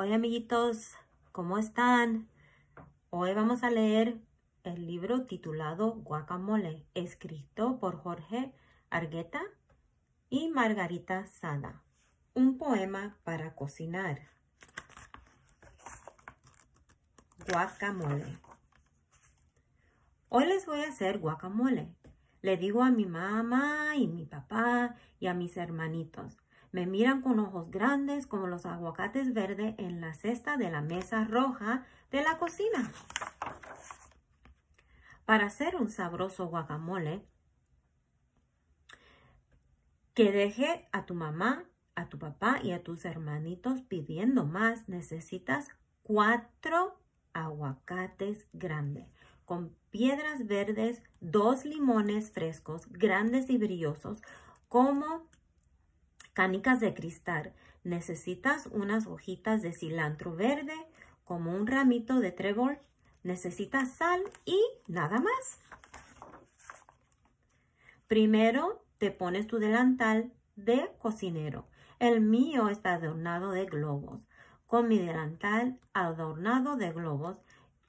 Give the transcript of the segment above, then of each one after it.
Hola amiguitos, ¿cómo están? Hoy vamos a leer el libro titulado Guacamole, escrito por Jorge Argueta y Margarita Sada. Un poema para cocinar. Guacamole. Hoy les voy a hacer guacamole. Le digo a mi mamá y mi papá y a mis hermanitos. Me miran con ojos grandes como los aguacates verdes en la cesta de la mesa roja de la cocina. Para hacer un sabroso guacamole, que deje a tu mamá, a tu papá y a tus hermanitos pidiendo más, necesitas cuatro aguacates grandes con piedras verdes, dos limones frescos, grandes y brillosos, como canicas de cristal. Necesitas unas hojitas de cilantro verde, como un ramito de trébol. Necesitas sal y nada más. Primero te pones tu delantal de cocinero. El mío está adornado de globos. Con mi delantal adornado de globos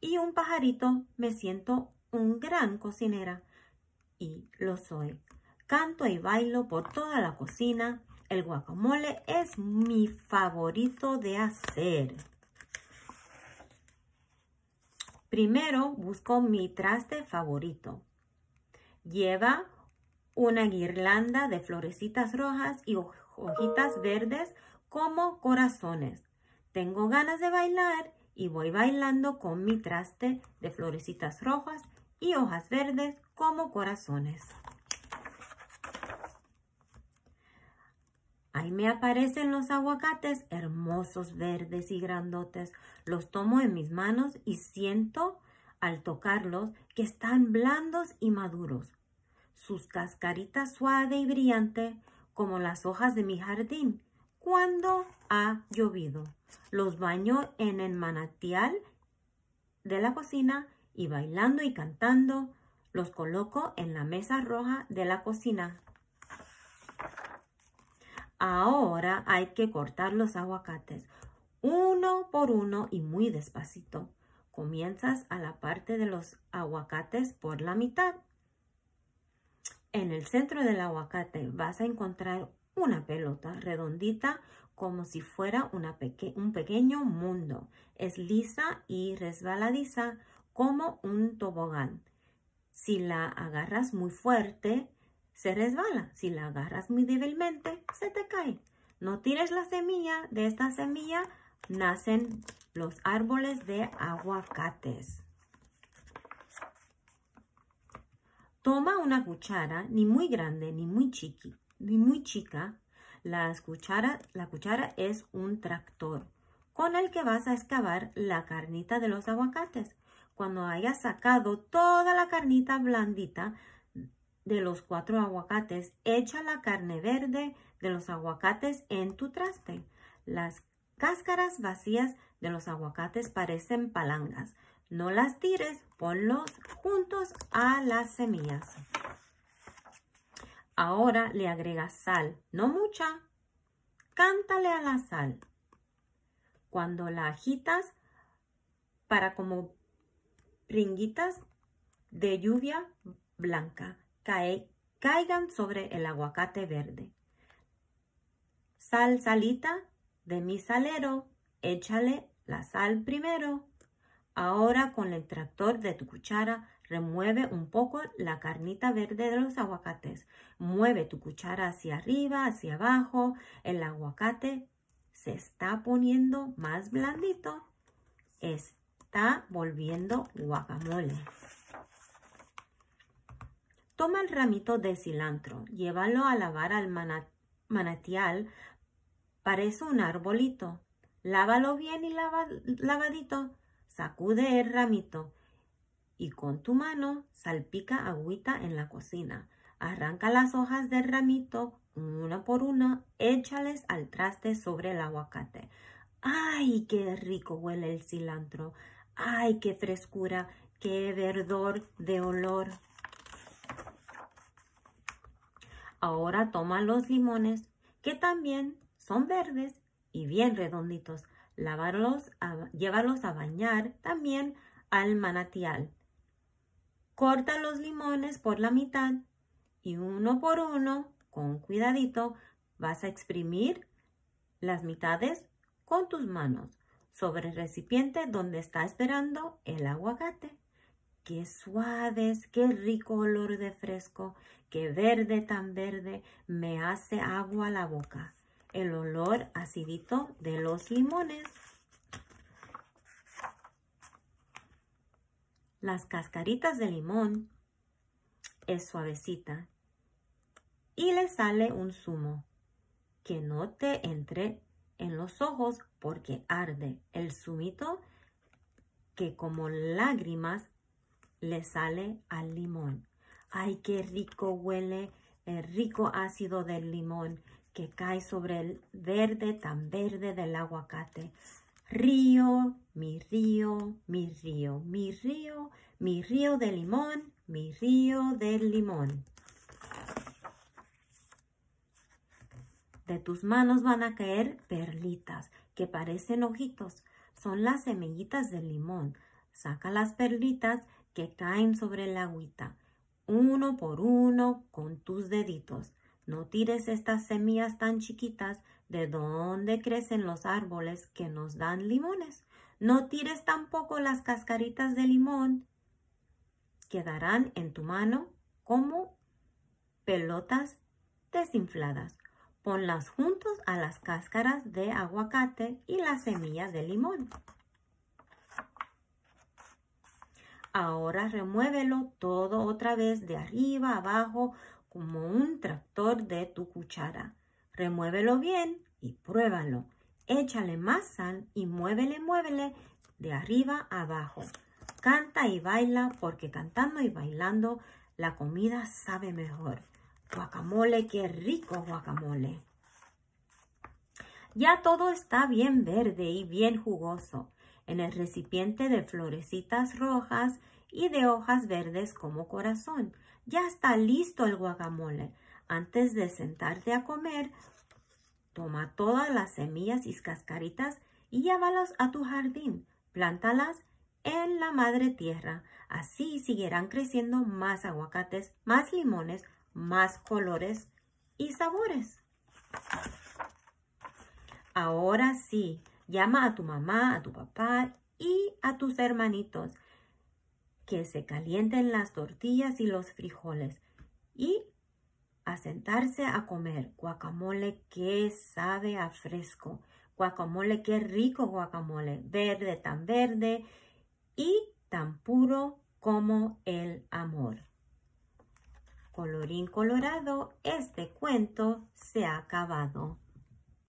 y un pajarito me siento un gran cocinera. Y lo soy. Canto y bailo por toda la cocina el guacamole es mi favorito de hacer. Primero busco mi traste favorito. Lleva una guirlanda de florecitas rojas y hojitas verdes como corazones. Tengo ganas de bailar y voy bailando con mi traste de florecitas rojas y hojas verdes como corazones. Ahí me aparecen los aguacates hermosos, verdes y grandotes. Los tomo en mis manos y siento al tocarlos que están blandos y maduros. Sus cascaritas suave y brillante como las hojas de mi jardín cuando ha llovido. Los baño en el manantial de la cocina y bailando y cantando los coloco en la mesa roja de la cocina Ahora hay que cortar los aguacates uno por uno y muy despacito. Comienzas a la parte de los aguacates por la mitad. En el centro del aguacate vas a encontrar una pelota redondita como si fuera un pequeño mundo. Es lisa y resbaladiza como un tobogán. Si la agarras muy fuerte, se resbala. Si la agarras muy débilmente, se te cae. No tires la semilla. De esta semilla nacen los árboles de aguacates. Toma una cuchara, ni muy grande, ni muy, chiqui, ni muy chica. cuchara, la cuchara es un tractor con el que vas a excavar la carnita de los aguacates. Cuando hayas sacado toda la carnita blandita, de los cuatro aguacates. Echa la carne verde de los aguacates en tu traste. Las cáscaras vacías de los aguacates parecen palangas. No las tires, ponlos juntos a las semillas. Ahora le agregas sal, no mucha. Cántale a la sal. Cuando la agitas para como pringuitas de lluvia blanca caigan sobre el aguacate verde. Sal salita de mi salero, échale la sal primero. Ahora con el tractor de tu cuchara remueve un poco la carnita verde de los aguacates. Mueve tu cuchara hacia arriba, hacia abajo. El aguacate se está poniendo más blandito. Está volviendo guacamole. Toma el ramito de cilantro, llévalo a lavar al manatial. parece un arbolito. Lávalo bien y lavadito, sacude el ramito y con tu mano salpica agüita en la cocina. Arranca las hojas del ramito una por una, échales al traste sobre el aguacate. ¡Ay, qué rico huele el cilantro! ¡Ay, qué frescura! ¡Qué verdor de olor! Ahora toma los limones, que también son verdes y bien redonditos. Lávalos, llévalos a bañar también al manatial. Corta los limones por la mitad y uno por uno, con cuidadito, vas a exprimir las mitades con tus manos sobre el recipiente donde está esperando el aguacate qué suaves, qué rico olor de fresco, qué verde tan verde, me hace agua la boca. El olor acidito de los limones. Las cascaritas de limón es suavecita y le sale un zumo que no te entre en los ojos porque arde el zumito que como lágrimas le sale al limón. Ay, qué rico huele el rico ácido del limón que cae sobre el verde tan verde del aguacate. Río, mi río, mi río, mi río, mi río de limón, mi río del limón. De tus manos van a caer perlitas que parecen ojitos. Son las semillitas del limón. Saca las perlitas que caen sobre la agüita, uno por uno con tus deditos. No tires estas semillas tan chiquitas de donde crecen los árboles que nos dan limones. No tires tampoco las cascaritas de limón. Quedarán en tu mano como pelotas desinfladas. Ponlas juntos a las cáscaras de aguacate y las semillas de limón. Ahora remuévelo todo otra vez de arriba abajo como un tractor de tu cuchara. Remuévelo bien y pruébalo. Échale más sal y muévele, muévele de arriba abajo. Canta y baila porque cantando y bailando la comida sabe mejor. Guacamole, qué rico guacamole. Ya todo está bien verde y bien jugoso en el recipiente de florecitas rojas y de hojas verdes como corazón. Ya está listo el guacamole. Antes de sentarte a comer, toma todas las semillas y cascaritas y llévalas a tu jardín. Plántalas en la madre tierra. Así seguirán creciendo más aguacates, más limones, más colores y sabores. Ahora sí, Llama a tu mamá, a tu papá y a tus hermanitos que se calienten las tortillas y los frijoles y a sentarse a comer guacamole que sabe a fresco, guacamole que rico guacamole, verde tan verde y tan puro como el amor. Colorín colorado, este cuento se ha acabado.